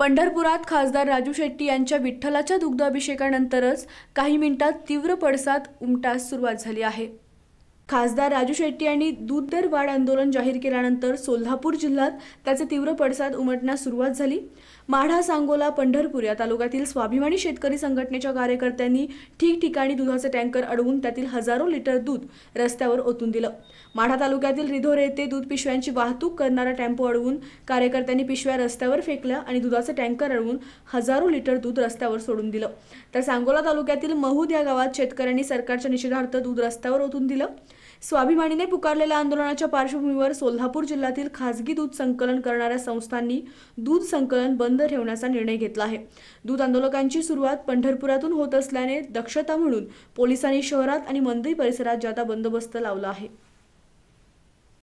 पंढरपुरात खासदार राजू शेट्टी यांच्या विठ्ठलाच्या दुग्धाभिषेकानंतरच काही मिनिटात तीव्र पडसाद उमटास सुरुवात झाली आहे खासदार राजू शेट्टी यांनी दूध दर वाढ आंदोलन जाहीर केल्यानंतर सोल्हापूर जिल्ह्यात त्याचे तीव्र पडसाद उमटण्यास सुरुवात झाली माढा सांगोला पंढरपूर या तालुक्यातील स्वाभिमानी शेतकरी संघटनेच्या कार्यकर्त्यांनी ठिकठिकाणी दुधाचे टँकर अडवून त्यातील हजारो लिटर दूध रस्त्यावर ओतून दिलं माढा तालुक्यातील रिधोरे येथे दूध पिशव्यांची वाहतूक करणारा टेम्पो अडवून कार्यकर्त्यांनी पिशव्या रस्त्यावर फेकल्या आणि दुधाचे टँकर अडवून हजारो लिटर दूध रस्त्यावर सोडून दिलं तर सांगोला तालुक्यातील महूद या गावात शेतकऱ्यांनी सरकारच्या निषेधार्थ दूध रस्त्यावर ओतून दिलं स्वाभिमानीने पुकारलेल्या आंदोलनाच्या पार्श्वभूमीवर सोलापूर जिल्ह्यातील खासगी दूध संकलन करणाऱ्या संस्थांनी दूध संकलन बंद ठेवण्याचा निर्णय घेतला आहे दूध आंदोलकांची सुरुवात पंढरपुरातून होत असल्याने दक्षता म्हणून पोलिसांनी शहरात आणि मंदिर परिसरात जादा बंदोबस्त लावला आहे